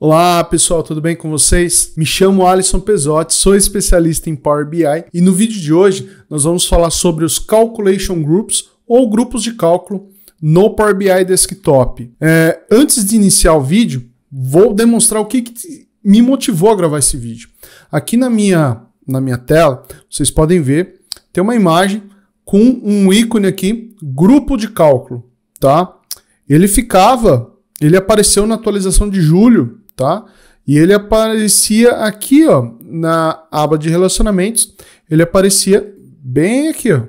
Olá pessoal, tudo bem com vocês? Me chamo Alisson Pesotti, sou especialista em Power BI e no vídeo de hoje nós vamos falar sobre os Calculation Groups ou grupos de cálculo no Power BI Desktop. É, antes de iniciar o vídeo, vou demonstrar o que, que me motivou a gravar esse vídeo. Aqui na minha, na minha tela, vocês podem ver, tem uma imagem com um ícone aqui, grupo de cálculo, tá? Ele ficava, ele apareceu na atualização de julho tá? E ele aparecia aqui, ó, na aba de relacionamentos, ele aparecia bem aqui, ó,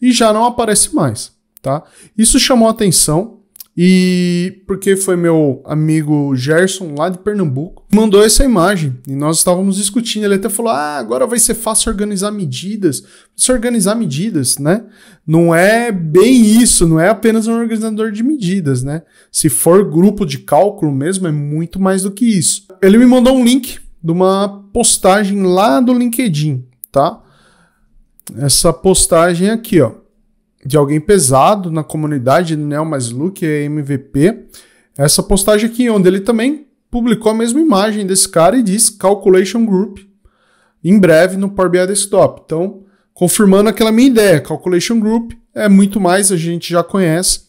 e já não aparece mais, tá? Isso chamou atenção e porque foi meu amigo Gerson, lá de Pernambuco, mandou essa imagem e nós estávamos discutindo. Ele até falou: Ah, agora vai ser fácil organizar medidas. Se organizar medidas, né? Não é bem isso, não é apenas um organizador de medidas, né? Se for grupo de cálculo mesmo, é muito mais do que isso. Ele me mandou um link de uma postagem lá do LinkedIn, tá? Essa postagem aqui, ó de alguém pesado na comunidade Neo Mais Look, MVP, essa postagem aqui, onde ele também publicou a mesma imagem desse cara e diz Calculation Group, em breve no Power BI Desktop. Então, confirmando aquela minha ideia, Calculation Group é muito mais, a gente já conhece,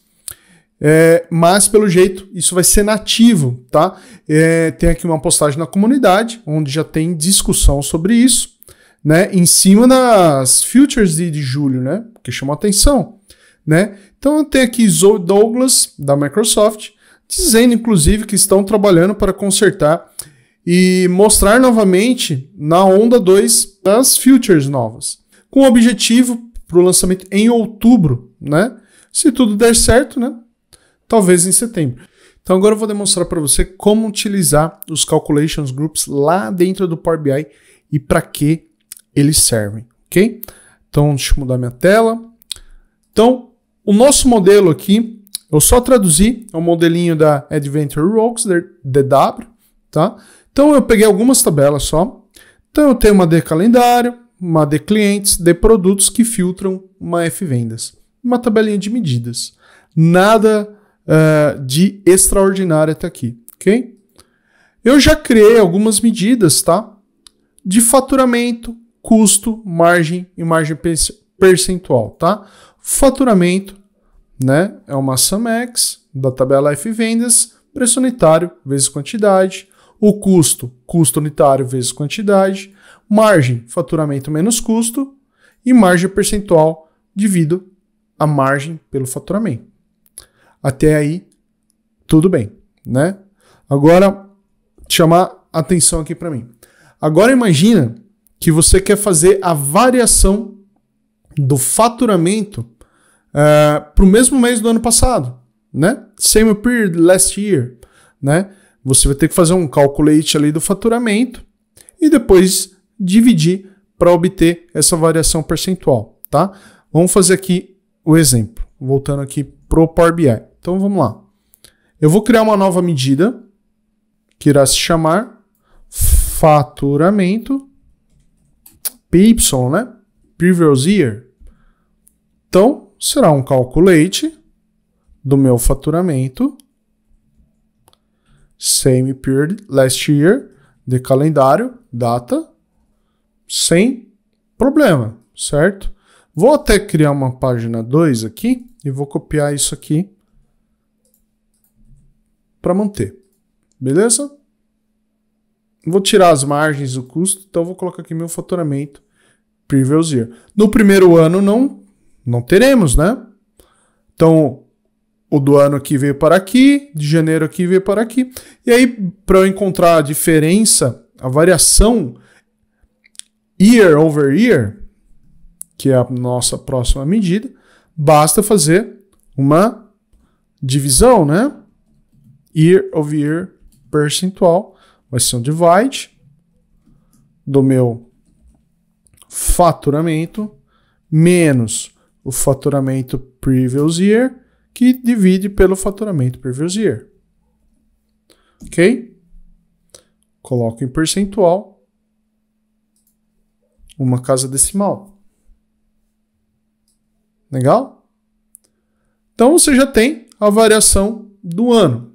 é, mas pelo jeito isso vai ser nativo, tá? É, tem aqui uma postagem na comunidade, onde já tem discussão sobre isso né, em cima das futures de, de julho, né, que chamou atenção, né? Então eu tenho aqui Zoe Douglas da Microsoft dizendo, inclusive, que estão trabalhando para consertar e mostrar novamente na onda 2 das futures novas, com o objetivo para o lançamento em outubro, né? Se tudo der certo, né? Talvez em setembro. Então agora eu vou demonstrar para você como utilizar os calculations groups lá dentro do Power BI e para que eles servem, ok? Então, deixa eu mudar minha tela. Então, o nosso modelo aqui, eu só traduzi, é o um modelinho da Adventure Rocks, DW, tá? Então, eu peguei algumas tabelas só. Então, eu tenho uma de calendário, uma de clientes, de produtos que filtram uma F-Vendas. Uma tabelinha de medidas. Nada uh, de extraordinário até aqui, ok? Eu já criei algumas medidas, tá? De faturamento, custo, margem e margem percentual, tá? Faturamento, né? É uma SAMEX da tabela F vendas, preço unitário vezes quantidade, o custo, custo unitário vezes quantidade, margem, faturamento menos custo e margem percentual divido a margem pelo faturamento. Até aí, tudo bem, né? Agora, chamar atenção aqui para mim. Agora imagina que você quer fazer a variação do faturamento uh, é, para o mesmo mês do ano passado, né? Same period last year, né? Você vai ter que fazer um calculate ali do faturamento e depois dividir para obter essa variação percentual, tá? Vamos fazer aqui o exemplo, voltando aqui pro Power BI. Então vamos lá. Eu vou criar uma nova medida que irá se chamar faturamento PY, né? Previous Year. Então, será um calculate do meu faturamento same period last year de calendário, data, sem problema, certo? Vou até criar uma página 2 aqui e vou copiar isso aqui para manter. Beleza? vou tirar as margens, o custo, então vou colocar aqui meu faturamento previous year. No primeiro ano não não teremos, né? Então, o do ano aqui veio para aqui, de janeiro aqui veio para aqui. E aí, para eu encontrar a diferença, a variação year over year, que é a nossa próxima medida, basta fazer uma divisão, né? Year over year percentual vai ser um divide do meu faturamento menos o faturamento previous year que divide pelo faturamento previous year. Ok? Coloco em percentual uma casa decimal. Legal? Então você já tem a variação do ano.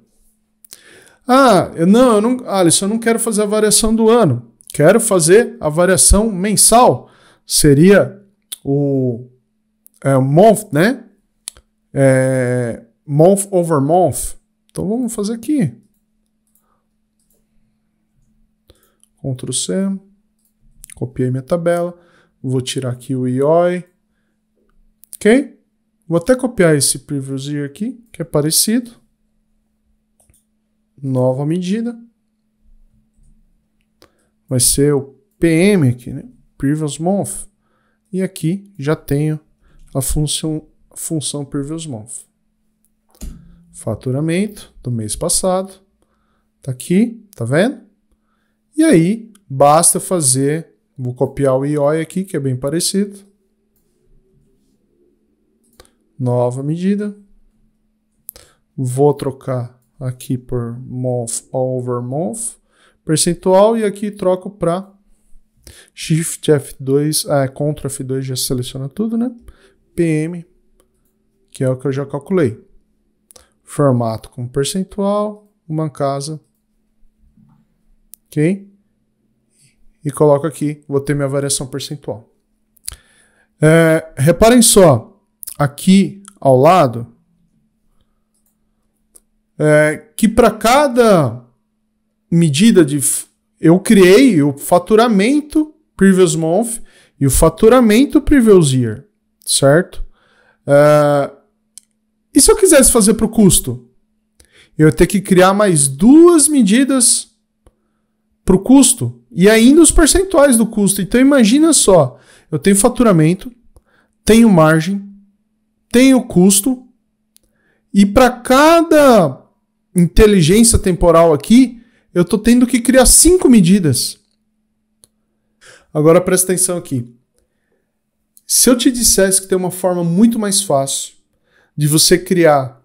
Ah, eu não, eu não, Alisson, eu não quero fazer a variação do ano. Quero fazer a variação mensal. Seria o é, month, né? É, month over month. Então vamos fazer aqui. Ctrl C. Copiei minha tabela. Vou tirar aqui o IOI. Ok? Vou até copiar esse preview aqui, que é parecido nova medida vai ser o PM aqui, né? Previous Month. E aqui já tenho a função, a função Previous Month. Faturamento do mês passado. Tá aqui, tá vendo? E aí, basta fazer, vou copiar o IOI aqui, que é bem parecido. Nova medida. Vou trocar aqui por month over month, percentual, e aqui troco para Shift F2, é, Ctrl F2 já seleciona tudo, né? PM, que é o que eu já calculei. Formato com percentual, uma casa, ok? E coloco aqui, vou ter minha variação percentual. É, reparem só, aqui ao lado, é, que para cada medida de eu criei o faturamento previous month e o faturamento previous year, certo? É, e se eu quisesse fazer para o custo? Eu ia ter que criar mais duas medidas para o custo e ainda os percentuais do custo. Então imagina só, eu tenho faturamento, tenho margem, tenho custo e para cada inteligência temporal aqui, eu estou tendo que criar cinco medidas. Agora presta atenção aqui. Se eu te dissesse que tem uma forma muito mais fácil de você criar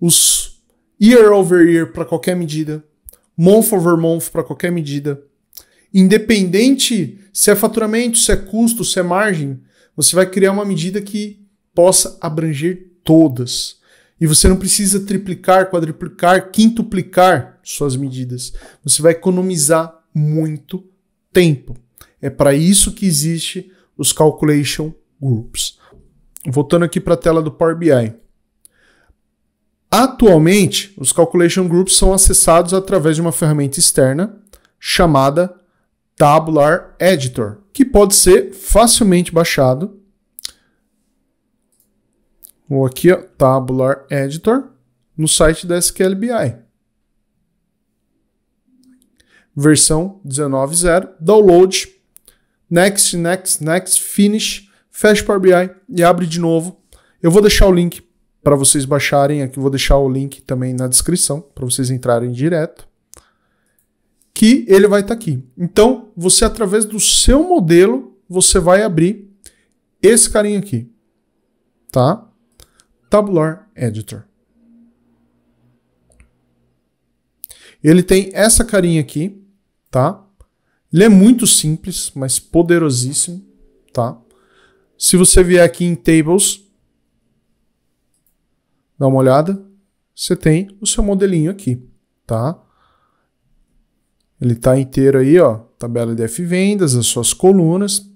os year over year para qualquer medida, month over month para qualquer medida, independente se é faturamento, se é custo, se é margem, você vai criar uma medida que possa abranger todas. E você não precisa triplicar, quadruplicar, quintuplicar suas medidas. Você vai economizar muito tempo. É para isso que existe os calculation groups. Voltando aqui para a tela do Power BI. Atualmente, os calculation groups são acessados através de uma ferramenta externa chamada Tabular Editor, que pode ser facilmente baixado Vou aqui, ó, Tabular Editor, no site da SQL BI Versão 19.0, download, next, next, next, finish, fecha Power BI e abre de novo. Eu vou deixar o link para vocês baixarem, aqui vou deixar o link também na descrição, para vocês entrarem direto, que ele vai estar tá aqui. Então, você através do seu modelo, você vai abrir esse carinha aqui, tá? Tabular Editor. Ele tem essa carinha aqui, tá? Ele é muito simples, mas poderosíssimo, tá? Se você vier aqui em Tables, dá uma olhada, você tem o seu modelinho aqui, tá? Ele tá inteiro aí, ó, tabela de F-vendas, as suas colunas,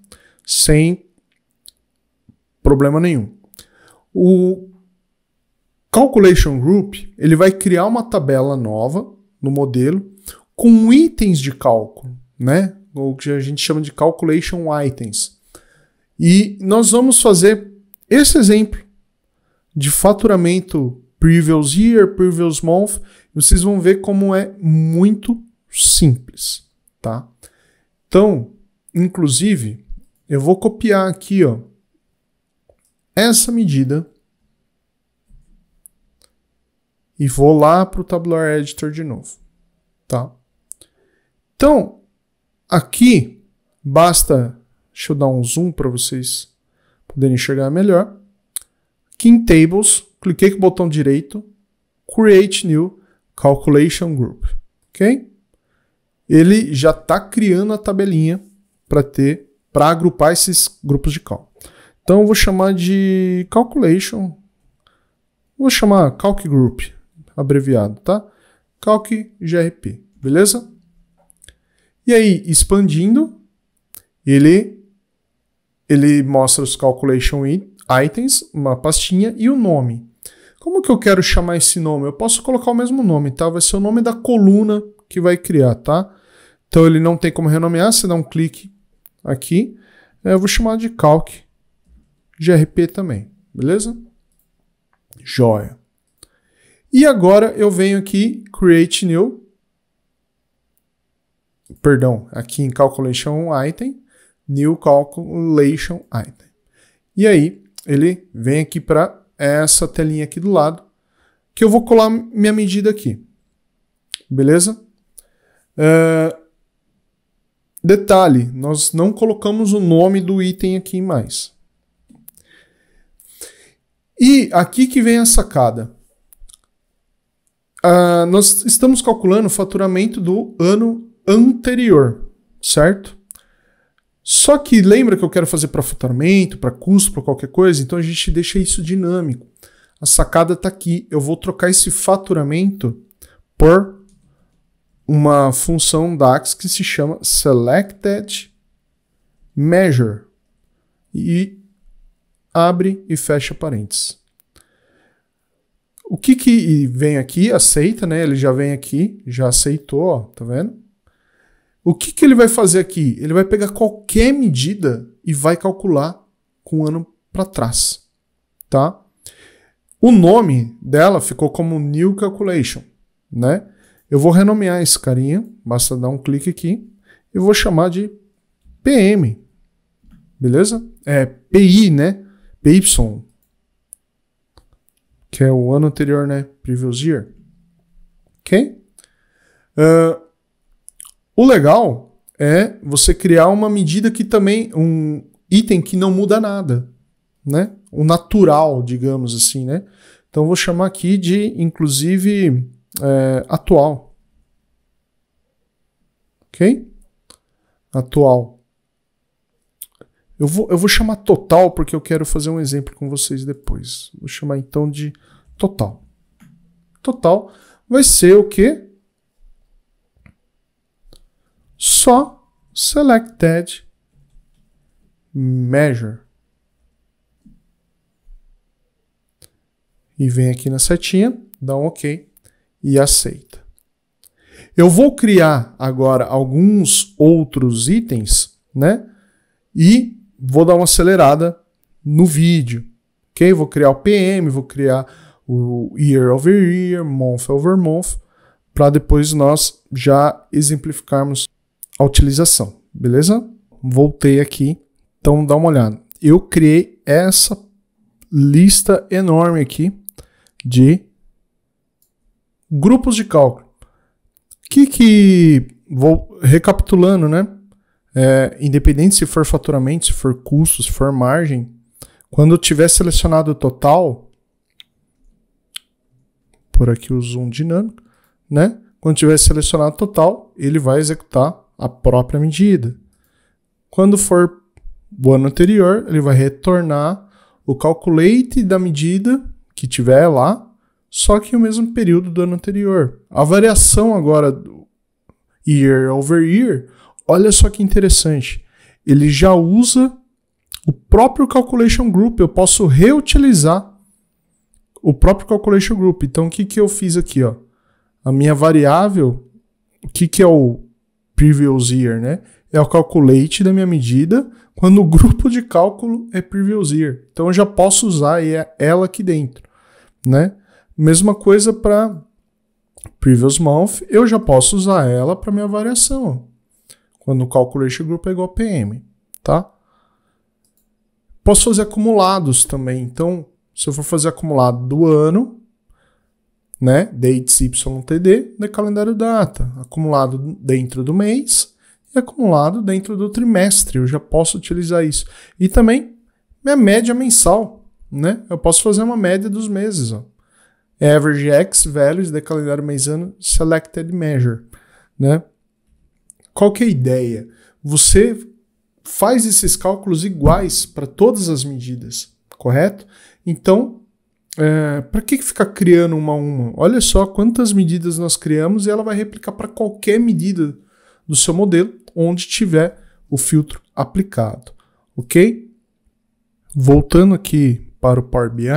sem problema nenhum. O Calculation Group ele vai criar uma tabela nova no modelo com itens de cálculo, né? O que a gente chama de calculation items. E nós vamos fazer esse exemplo de faturamento previous year, previous month. Vocês vão ver como é muito simples, tá? Então, inclusive, eu vou copiar aqui, ó, essa medida e vou lá para o Tabular Editor de novo. Tá? Então, aqui basta, deixa eu dar um zoom para vocês poderem enxergar melhor. Aqui em Tables, cliquei com o botão direito, Create New Calculation Group, ok? Ele já está criando a tabelinha para ter, para agrupar esses grupos de cálculo. Então eu vou chamar de Calculation, vou chamar Calc Group, abreviado, tá? Calc GRP, beleza? E aí, expandindo, ele, ele mostra os calculation items, uma pastinha e o nome. Como que eu quero chamar esse nome? Eu posso colocar o mesmo nome, tá? Vai ser o nome da coluna que vai criar, tá? Então ele não tem como renomear, você dá um clique aqui. É, eu vou chamar de calc GRP também, beleza? Joia. E agora eu venho aqui, create new, perdão, aqui em calculation item, new calculation item. E aí ele vem aqui para essa telinha aqui do lado, que eu vou colar minha medida aqui. Beleza? Uh, detalhe, nós não colocamos o nome do item aqui mais. E aqui que vem a sacada. Ah, nós estamos calculando o faturamento do ano anterior, certo? Só que lembra que eu quero fazer para faturamento, para custo, para qualquer coisa, então a gente deixa isso dinâmico. A sacada está aqui. Eu vou trocar esse faturamento por uma função DAX que se chama selected measure e abre e fecha parênteses. O que que vem aqui, aceita, né? Ele já vem aqui, já aceitou, ó, tá vendo? O que que ele vai fazer aqui? Ele vai pegar qualquer medida e vai calcular com o ano para trás, tá? O nome dela ficou como New Calculation, né? Eu vou renomear esse carinha, basta dar um clique aqui, eu vou chamar de PM, beleza? É PI, né? PY, que é o ano anterior, né? Previous year. Ok? Uh, o legal é você criar uma medida que também, um item que não muda nada, né? O natural, digamos assim, né? Então vou chamar aqui de, inclusive, é, atual. Ok? Atual. Eu vou, eu vou chamar total porque eu quero fazer um exemplo com vocês depois. Vou chamar então de total. Total vai ser o que? Só selected measure. E vem aqui na setinha, dá um OK e aceita. Eu vou criar agora alguns outros itens, né? E vou dar uma acelerada no vídeo. Ok? Vou criar o PM, vou criar o year over year, month over month, para depois nós já exemplificarmos a utilização, beleza? Voltei aqui, então dá uma olhada. Eu criei essa lista enorme aqui de grupos de cálculo. O que que, vou recapitulando, né? é, independente se for faturamento, se for custo, se for margem, quando tiver selecionado o total, por aqui o zoom dinâmico, né? Quando tiver selecionado o total, ele vai executar a própria medida. Quando for o ano anterior, ele vai retornar o calculate da medida que tiver lá, só que o mesmo período do ano anterior. A variação agora do year over year Olha só que interessante. Ele já usa o próprio calculation group, eu posso reutilizar o próprio calculation group. Então o que, que eu fiz aqui, ó? A minha variável, o que, que é o previous year, né? É o calculate da minha medida quando o grupo de cálculo é previous year. Então eu já posso usar é ela aqui dentro, né? Mesma coisa para previous month, eu já posso usar ela para minha variação. No Calculation Group é igual a PM, tá? Posso fazer acumulados também. Então, se eu for fazer acumulado do ano, né? Dates YTD, de né, calendário data. Acumulado dentro do mês e acumulado dentro do trimestre. Eu já posso utilizar isso. E também minha média mensal, né? Eu posso fazer uma média dos meses, ó. Average X values de calendário mês ano selected measure, né? Qual que é a ideia? Você faz esses cálculos iguais para todas as medidas, correto? Então, é, para que ficar criando uma a uma? Olha só quantas medidas nós criamos e ela vai replicar para qualquer medida do seu modelo, onde tiver o filtro aplicado, ok? Voltando aqui para o Power BI,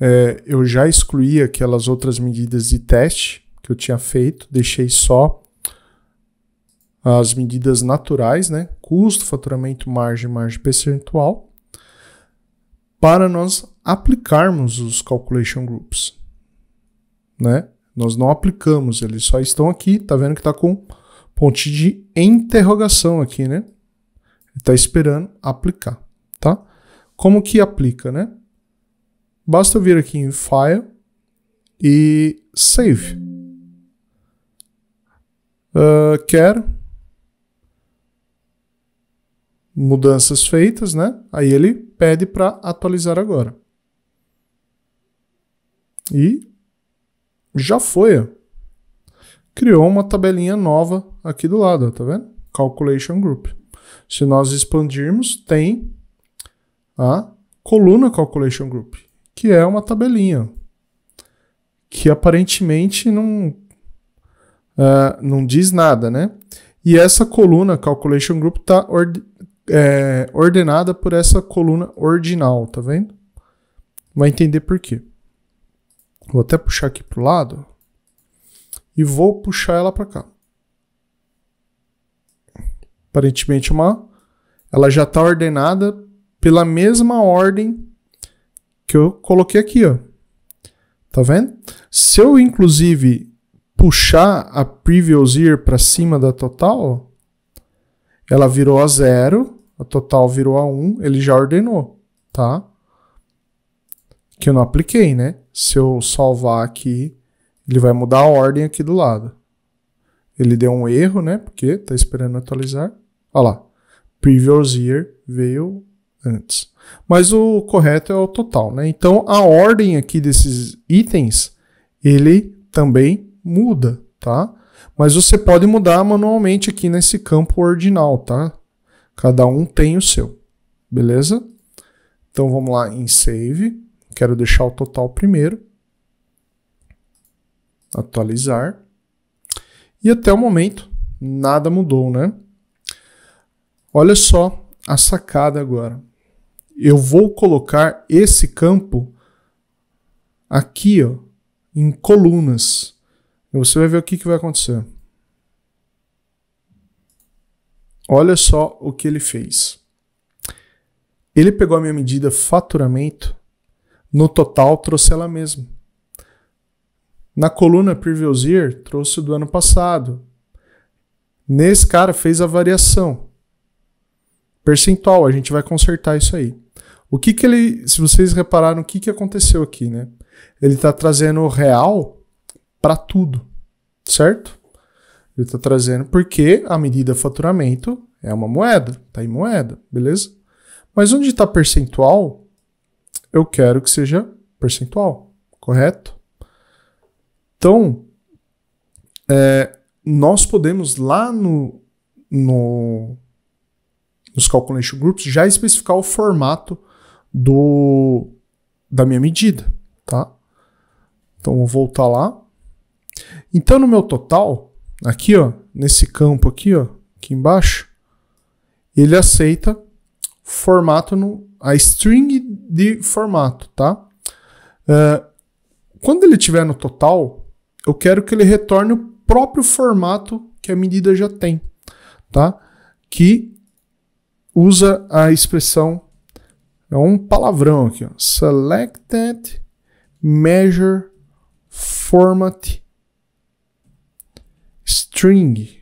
é, eu já excluí aquelas outras medidas de teste que eu tinha feito, deixei só as medidas naturais, né? Custo, faturamento, margem, margem percentual, para nós aplicarmos os calculation groups, né? Nós não aplicamos, eles só estão aqui, tá vendo que tá com ponte de interrogação aqui, né? Está esperando aplicar, tá? Como que aplica, né? Basta eu vir aqui em File e Save. Uh, quero mudanças feitas, né? Aí ele pede para atualizar agora. E já foi. Criou uma tabelinha nova aqui do lado, tá vendo? Calculation Group. Se nós expandirmos, tem a coluna Calculation Group, que é uma tabelinha que aparentemente não, uh, não diz nada, né? E essa coluna Calculation Group está é, ordenada por essa coluna ordinal, tá vendo? Vai entender por quê. Vou até puxar aqui para o lado e vou puxar ela para cá. Aparentemente uma, ela já está ordenada pela mesma ordem que eu coloquei aqui, ó. Tá vendo? Se eu inclusive puxar a previous year para cima da total, ó, ela virou a zero a total virou a 1, ele já ordenou, tá? Que eu não apliquei, né? Se eu salvar aqui, ele vai mudar a ordem aqui do lado. Ele deu um erro, né? Porque está esperando atualizar. Olha lá. Previous year veio antes. Mas o correto é o total, né? Então a ordem aqui desses itens, ele também muda, tá? Mas você pode mudar manualmente aqui nesse campo ordinal, tá? Cada um tem o seu, beleza? Então vamos lá em save. Quero deixar o total primeiro. Atualizar. E até o momento, nada mudou, né? Olha só a sacada agora. Eu vou colocar esse campo aqui, ó, em colunas. E você vai ver o que, que vai acontecer. Olha só o que ele fez. Ele pegou a minha medida faturamento, no total trouxe ela mesma. Na coluna Previous Year, trouxe do ano passado. Nesse cara fez a variação. Percentual, a gente vai consertar isso aí. O que que ele, se vocês repararam, o que que aconteceu aqui, né? Ele está trazendo o real para tudo, certo? Ele está trazendo porque a medida é faturamento é uma moeda, está em moeda, beleza? Mas onde está percentual, eu quero que seja percentual, correto? Então, é, nós podemos lá no, no nos Calculation Groups já especificar o formato do, da minha medida, tá? Então, vou voltar lá. Então, no meu total, aqui, ó, nesse campo aqui, ó, aqui embaixo, ele aceita formato no a string de formato, tá? Uh, quando ele tiver no total, eu quero que ele retorne o próprio formato que a medida já tem, tá? Que usa a expressão é um palavrão aqui, ó, selected measure format string,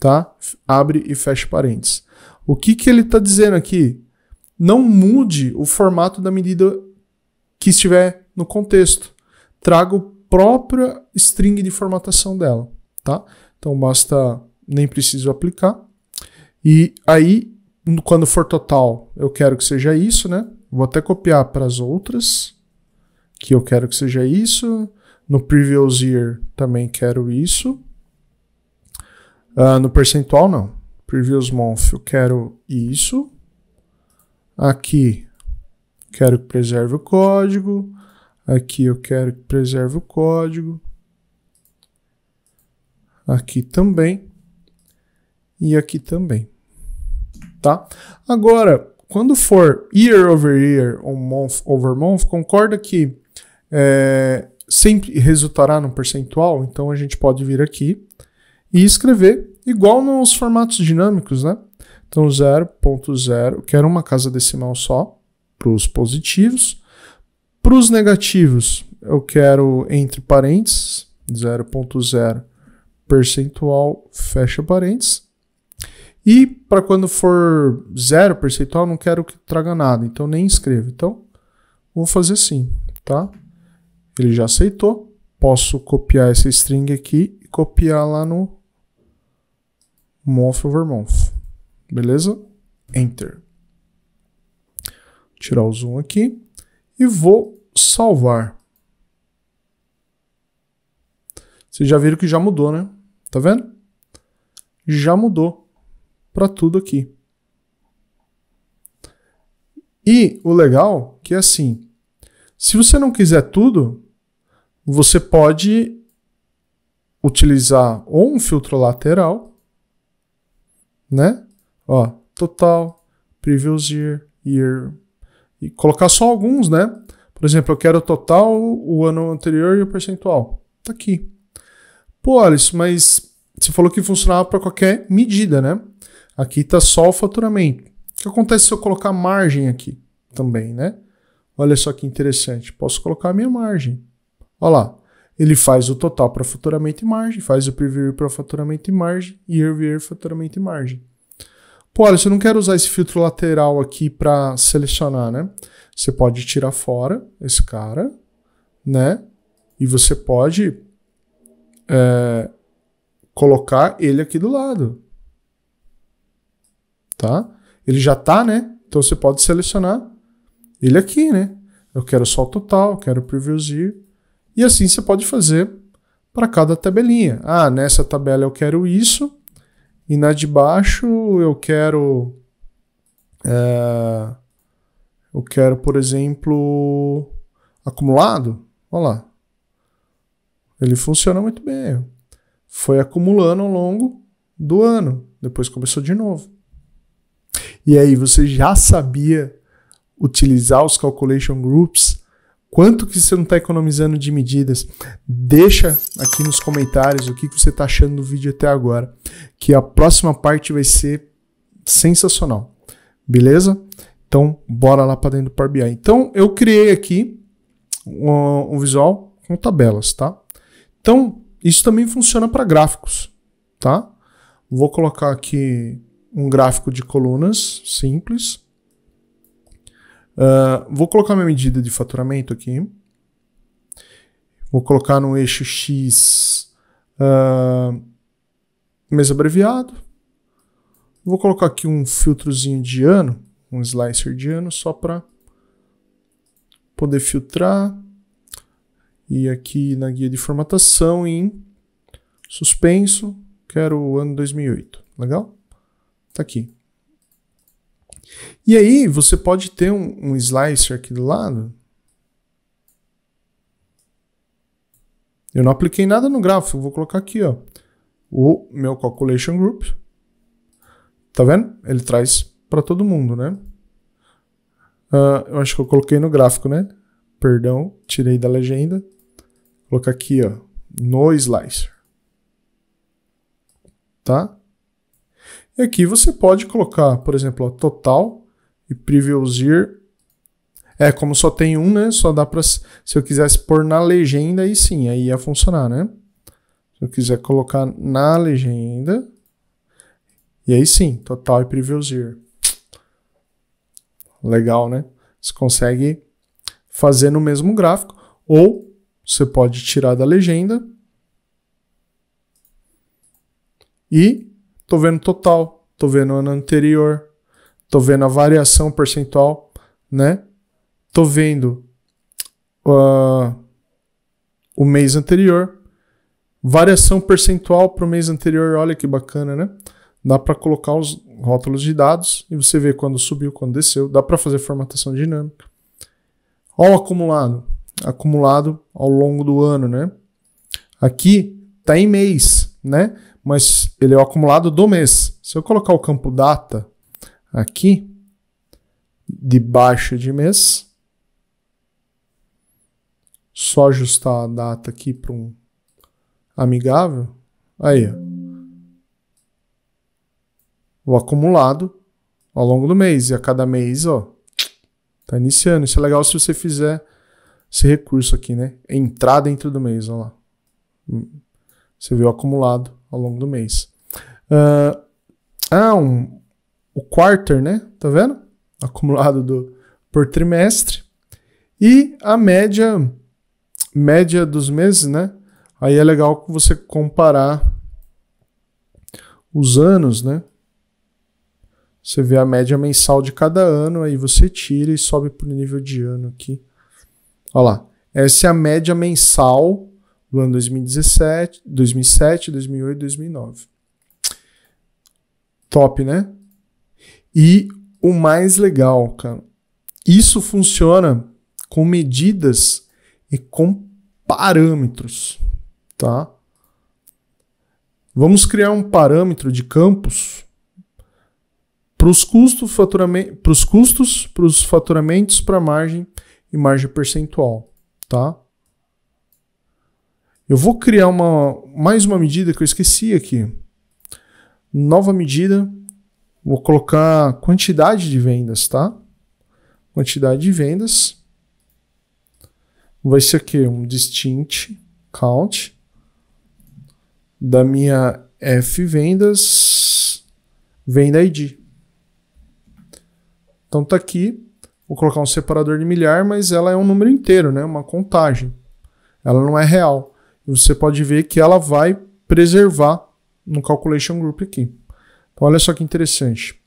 tá? Abre e fecha parênteses. O que, que ele está dizendo aqui? Não mude o formato da medida que estiver no contexto. Traga o própria string de formatação dela, tá? Então basta, nem preciso aplicar. E aí, quando for total, eu quero que seja isso, né? Vou até copiar para as outras, que eu quero que seja isso. No previous year também quero isso. Uh, no percentual, não. Previous month eu quero isso. Aqui quero que preserve o código. Aqui eu quero que preserve o código. Aqui também. E aqui também. Tá? Agora, quando for year over year ou month over month, concorda que é, sempre resultará num percentual, então a gente pode vir aqui e escrever igual nos formatos dinâmicos, né? Então 0.0, quero uma casa decimal só para os positivos. Para os negativos, eu quero entre parênteses 0.0 percentual, fecha parênteses. E para quando for zero percentual, não quero que traga nada, então nem escrevo. Então vou fazer assim, tá? Ele já aceitou. Posso copiar essa string aqui e copiar lá no month over month. Beleza? Enter. Tirar o zoom aqui e vou salvar. Vocês já viram que já mudou, né? Tá vendo? Já mudou para tudo aqui. E o legal que é assim, se você não quiser tudo, você pode utilizar ou um filtro lateral, né? Ó, total, previous year, year, e colocar só alguns, né? Por exemplo, eu quero o total, o ano anterior e o percentual. Tá aqui. Pô, Alice, mas você falou que funcionava para qualquer medida, né? Aqui tá só o faturamento. O que acontece se eu colocar margem aqui também, né? Olha só que interessante. Posso colocar a minha margem. Olha lá. Ele faz o total para faturamento e margem, faz o preview para faturamento e margem, e year faturamento e margem. Pô, olha, eu não quero usar esse filtro lateral aqui para selecionar, né? Você pode tirar fora esse cara, né? E você pode é, colocar ele aqui do lado. Tá? Ele já tá, né? Então você pode selecionar ele aqui, né? Eu quero só o total, quero quero previewzinho. E assim você pode fazer para cada tabelinha. Ah, nessa tabela eu quero isso, e na de baixo eu quero. É, eu quero, por exemplo, acumulado. Olha lá. Ele funciona muito bem. Foi acumulando ao longo do ano. Depois começou de novo. E aí, você já sabia utilizar os calculation groups Quanto que você não está economizando de medidas? Deixa aqui nos comentários o que, que você está achando do vídeo até agora, que a próxima parte vai ser sensacional. Beleza? Então, bora lá para dentro do Power BI. Então, eu criei aqui um, um visual com tabelas, tá? Então, isso também funciona para gráficos, tá? Vou colocar aqui um gráfico de colunas simples. Ah, vou colocar minha medida de faturamento aqui. Vou colocar no eixo X uh, mês abreviado. Vou colocar aqui um filtrozinho de ano, um slicer de ano, só para poder filtrar. E aqui na guia de formatação, em suspenso, quero o ano 2008. Legal? Tá aqui. E aí você pode ter um, um slicer aqui do lado. Eu não apliquei nada no gráfico, vou colocar aqui ó, o meu calculation group. Tá vendo? Ele traz para todo mundo, né? Uh, eu acho que eu coloquei no gráfico, né? Perdão, tirei da legenda. Vou colocar aqui, ó, no slicer. Tá? É e aqui você pode colocar, por exemplo, ó, total e previewzir. É, como só tem um, né? Só dá para se eu quisesse pôr na legenda aí sim, aí ia funcionar, né? Se eu quiser colocar na legenda, e aí sim, total e previewzir. Legal, né? Você consegue fazer no mesmo gráfico ou você pode tirar da legenda e Tô vendo total, tô vendo ano anterior, tô vendo a variação percentual, né? Tô vendo uh, o mês anterior, variação percentual para o mês anterior, olha que bacana, né? Dá para colocar os rótulos de dados e você vê quando subiu, quando desceu, dá para fazer formatação dinâmica. Olha o acumulado, acumulado ao longo do ano, né? Aqui tá em mês, né? mas ele é o acumulado do mês. Se eu colocar o campo data aqui, de baixa de mês, só ajustar a data aqui para um amigável, aí, ó. o acumulado ao longo do mês, e a cada mês, ó, tá iniciando. Isso é legal se você fizer esse recurso aqui, né? Entrar dentro do mês, ó lá. Hum. Você vê o acumulado ao longo do mês. Uh, ah, um, o quarter, né? Tá vendo? Acumulado do, por trimestre. E a média média dos meses, né? Aí é legal você comparar os anos, né? Você vê a média mensal de cada ano, aí você tira e sobe para o nível de ano aqui. Olha lá. Essa é a média mensal do ano 2017, 2007, 2008, 2009. Top, né? E o mais legal, cara, isso funciona com medidas e com parâmetros, tá? Vamos criar um parâmetro de campos para os custos, para os custos, para os faturamentos, para margem e margem percentual, tá? Eu vou criar uma, mais uma medida que eu esqueci aqui. Nova medida, vou colocar quantidade de vendas, tá? Quantidade de vendas. Vai ser aqui um distinct count da minha F vendas venda ID. Então tá aqui, vou colocar um separador de milhar, mas ela é um número inteiro, né? Uma contagem. Ela não é real você pode ver que ela vai preservar no Calculation Group aqui. Então, olha só que interessante.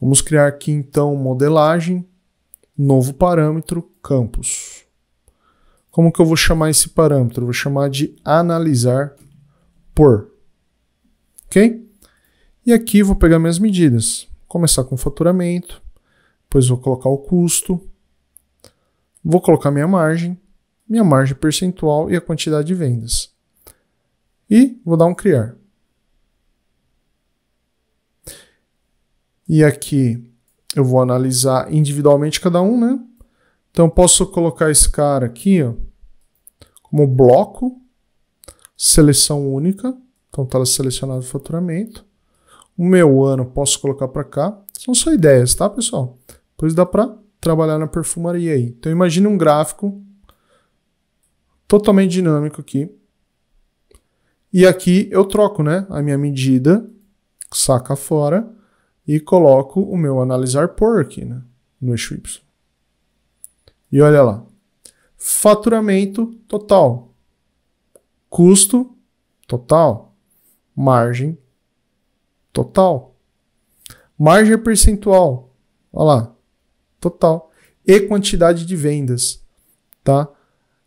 Vamos criar aqui, então, modelagem, novo parâmetro, campos. Como que eu vou chamar esse parâmetro? vou chamar de analisar por. Ok? E aqui vou pegar minhas medidas. Começar com faturamento, depois vou colocar o custo, vou colocar minha margem, minha margem percentual e a quantidade de vendas. E vou dar um criar. E aqui eu vou analisar individualmente cada um, né? Então posso colocar esse cara aqui, ó, como bloco, seleção única, então está selecionado o faturamento. O meu ano posso colocar para cá. São só ideias, tá, pessoal? Pois dá para trabalhar na perfumaria aí. Então imagine um gráfico totalmente dinâmico aqui. E aqui eu troco né, a minha medida, saca fora, e coloco o meu analisar por aqui, né, no eixo Y. E olha lá. Faturamento total. Custo total. Margem total. Margem percentual. Olha lá. Total. E quantidade de vendas. Tá?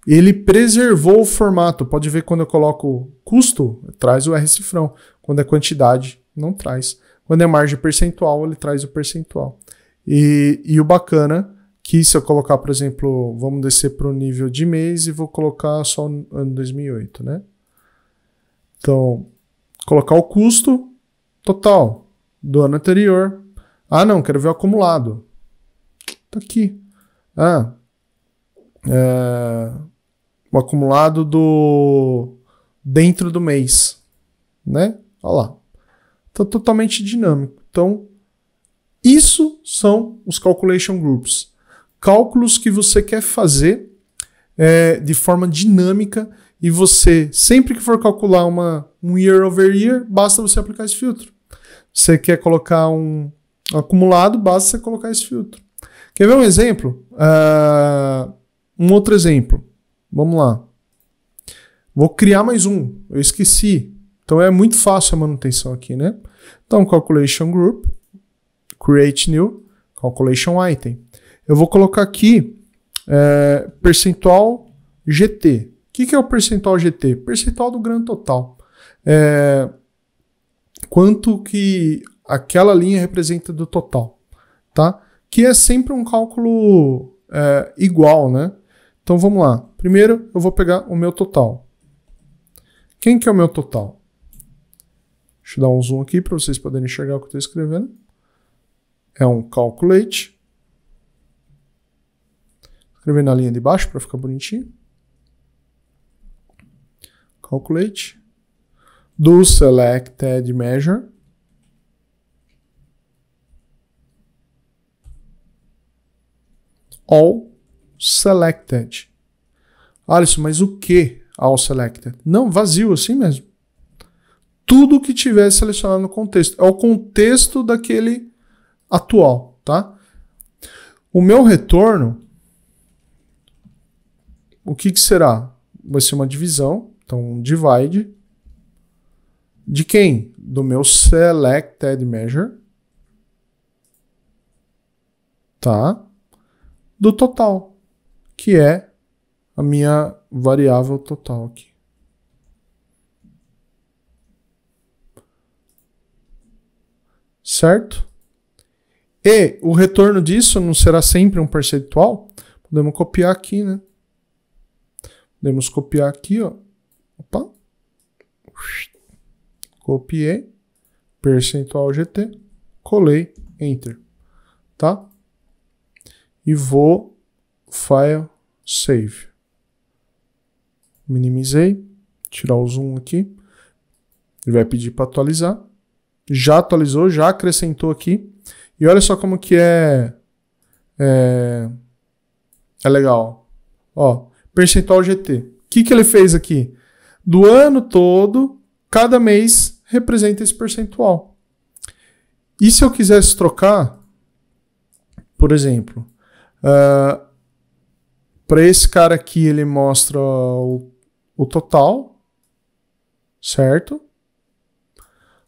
Ele preservou o formato. Pode ver quando eu coloco custo, traz o R cifrão. Quando é quantidade, não traz. Quando é margem percentual, ele traz o percentual. E, e o bacana que se eu colocar, por exemplo, vamos descer para o nível de mês e vou colocar só o ano 2008, né? Então, colocar o custo total do ano anterior. Ah, não, quero ver o acumulado. Tá aqui. Ah, é, o acumulado do dentro do mês, né? Olha lá. Está então, totalmente dinâmico. Então, isso são os calculation groups. Cálculos que você quer fazer é, de forma dinâmica e você, sempre que for calcular uma, um year over year, basta você aplicar esse filtro. Você quer colocar um acumulado, basta você colocar esse filtro. Quer ver um exemplo? Uh, um outro exemplo. Vamos lá. Vou criar mais um. Eu esqueci. Então é muito fácil a manutenção aqui, né? Então, calculation group, create new, calculation item. Eu vou colocar aqui é, percentual GT. O que, que, é o percentual GT? Percentual do grande total. É, quanto que aquela linha representa do total, tá? Que é sempre um cálculo é, igual, né? Então vamos lá. Primeiro, eu vou pegar o meu total. Quem que é o meu total? Deixa eu dar um zoom aqui para vocês poderem enxergar o que eu estou escrevendo. É um calculate. Escrever na linha de baixo para ficar bonitinho. Calculate. Do selected measure. All selected. Alisson, mas o que all selected? Não, vazio, assim mesmo. Tudo que tiver selecionado no contexto. É o contexto daquele atual, tá? O meu retorno, o que, que será? Vai ser uma divisão, então um divide. De quem? Do meu selected measure. Tá? Do total, que é a minha variável total aqui. Certo? E o retorno disso não será sempre um percentual? Podemos copiar aqui, né? Podemos copiar aqui, ó. Opa. Copiei. Percentual GT. Colei. Enter. Tá? E vou File, Save minimizei, tirar o zoom aqui. Ele vai pedir para atualizar. Já atualizou, já acrescentou aqui. E olha só como que é é, é legal. Ó, percentual GT. O que, que ele fez aqui? Do ano todo, cada mês representa esse percentual. E se eu quisesse trocar, por exemplo, uh, ah, para esse cara aqui ele mostra o o total, certo?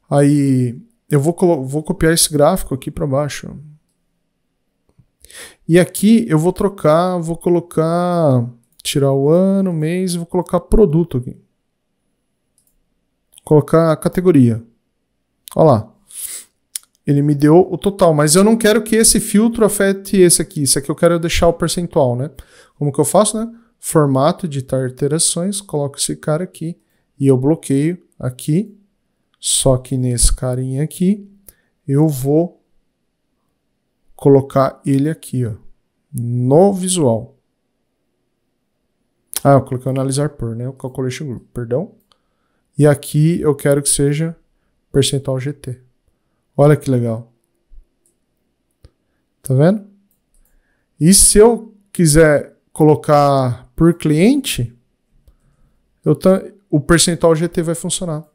Aí eu vou, vou copiar esse gráfico aqui para baixo. E aqui eu vou trocar, vou colocar, tirar o ano, mês, e vou colocar produto aqui. Colocar a categoria. Olha lá. Ele me deu o total, mas eu não quero que esse filtro afete esse aqui. Esse aqui eu quero deixar o percentual, né? Como que eu faço, né? formato, editar alterações, coloco esse cara aqui e eu bloqueio aqui, só que nesse carinha aqui, eu vou colocar ele aqui, ó, no visual. Ah, eu coloquei analisar por, né? O calculation group, perdão. E aqui eu quero que seja percentual GT. Olha que legal. Tá vendo? E se eu quiser colocar por cliente, ta... o percentual GT vai funcionar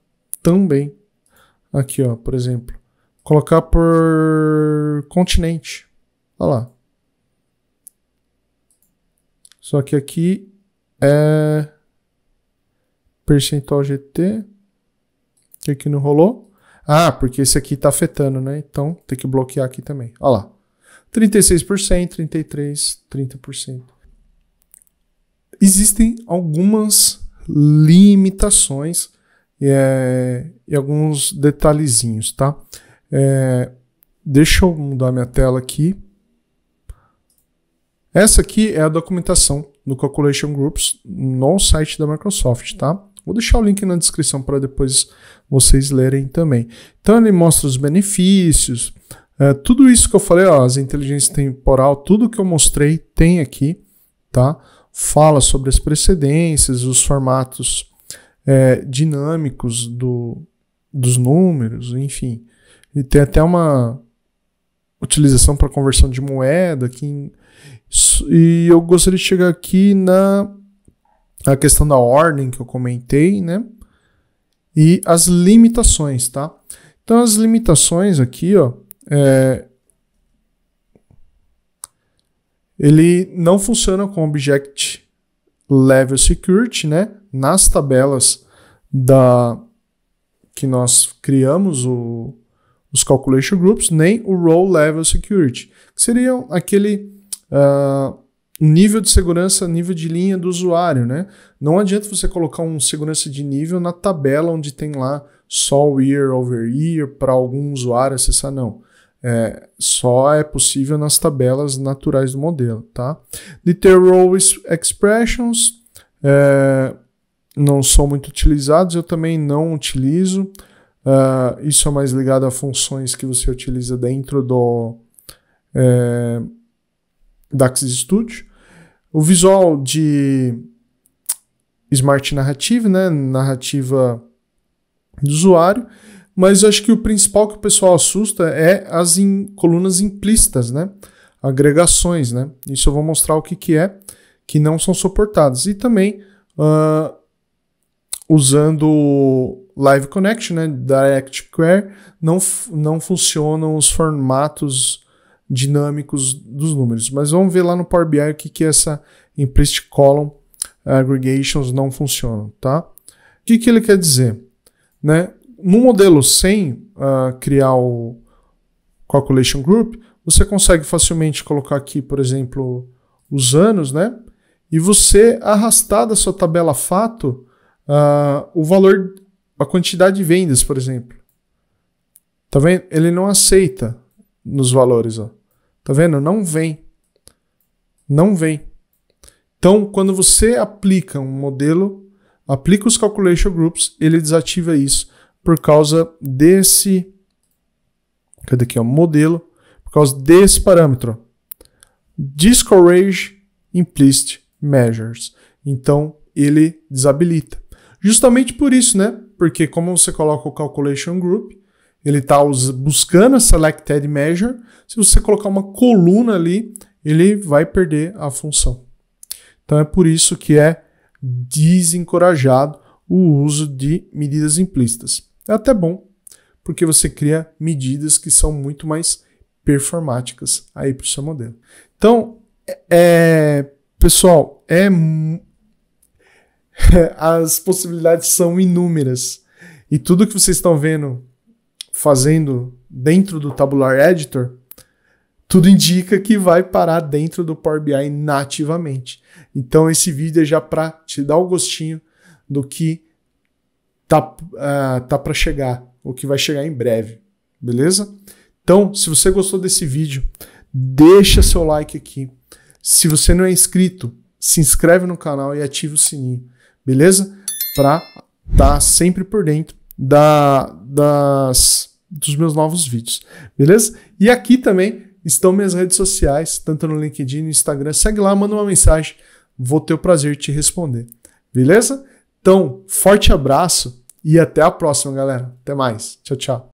também. Aqui, ó, por exemplo, colocar por continente. Olha lá. Só que aqui é percentual GT. Que aqui não rolou. Ah, porque esse aqui tá afetando, né? Então tem que bloquear aqui também. Olha lá. 36%, 33%, 30% existem algumas limitações é, e alguns detalhezinhos, tá? É, deixa eu mudar minha tela aqui. Essa aqui é a documentação do Calculation Groups no site da Microsoft, tá? Vou deixar o link na descrição para depois vocês lerem também. Então ele mostra os benefícios, é, tudo isso que eu falei, ó, as inteligências temporal, tudo que eu mostrei tem aqui, tá? fala sobre as precedências, os formatos é, dinâmicos do, dos números, enfim. E tem até uma utilização para conversão de moeda. Que, e eu gostaria de chegar aqui na a questão da ordem que eu comentei, né? E as limitações, tá? Então as limitações aqui, ó, é, Ele não funciona com Object Level Security, né? Nas tabelas da que nós criamos o, os Calculation Groups, nem o Role Level Security, que seriam aquele uh, nível de segurança, nível de linha do usuário, né? Não adianta você colocar um segurança de nível na tabela onde tem lá só o year over year para algum usuário acessar, não. É, só é possível nas tabelas naturais do modelo, tá? De ter expressions é, não são muito utilizados, eu também não utilizo. É, isso é mais ligado a funções que você utiliza dentro do é, DAX Studio. O visual de Smart Narrative, né? Narrativa do usuário. Mas acho que o principal que o pessoal assusta é as in, colunas implícitas, né? Agregações, né? Isso eu vou mostrar o que, que é, que não são suportadas. E também uh, usando Live Connection, né? Direct Query, não, não funcionam os formatos dinâmicos dos números. Mas vamos ver lá no Power BI o que, que essa implicit column aggregations não funcionam, tá? O que, que ele quer dizer? Né? no modelo sem uh, criar o Calculation Group, você consegue facilmente colocar aqui, por exemplo, os anos, né? E você arrastar da sua tabela fato uh, o valor, a quantidade de vendas, por exemplo. Tá vendo? Ele não aceita nos valores, ó. Tá vendo? Não vem. Não vem. Então, quando você aplica um modelo, aplica os calculation groups, ele desativa isso por causa desse cadê aqui, ó, modelo, por causa desse parâmetro. Discourage implicit measures. Então, ele desabilita. Justamente por isso, né? Porque como você coloca o calculation group, ele está buscando a selected measure. Se você colocar uma coluna ali, ele vai perder a função. Então é por isso que é desencorajado o uso de medidas implícitas. É até bom, porque você cria medidas que são muito mais performáticas aí para o seu modelo. Então, é, é pessoal, é, as possibilidades são inúmeras. E tudo que vocês estão vendo fazendo dentro do Tabular Editor, tudo indica que vai parar dentro do Power BI nativamente. Então esse vídeo é já para te dar o gostinho do que tá, uh, tá para chegar, ou que vai chegar em breve, beleza? Então, se você gostou desse vídeo, deixa seu like aqui. Se você não é inscrito, se inscreve no canal e ativa o sininho, beleza? Para estar tá sempre por dentro da, das, dos meus novos vídeos, beleza? E aqui também estão minhas redes sociais, tanto no LinkedIn, no Instagram. Segue lá, manda uma mensagem, vou ter o prazer de te responder, beleza? Então, forte abraço e até a próxima, galera. Até mais. Tchau, tchau.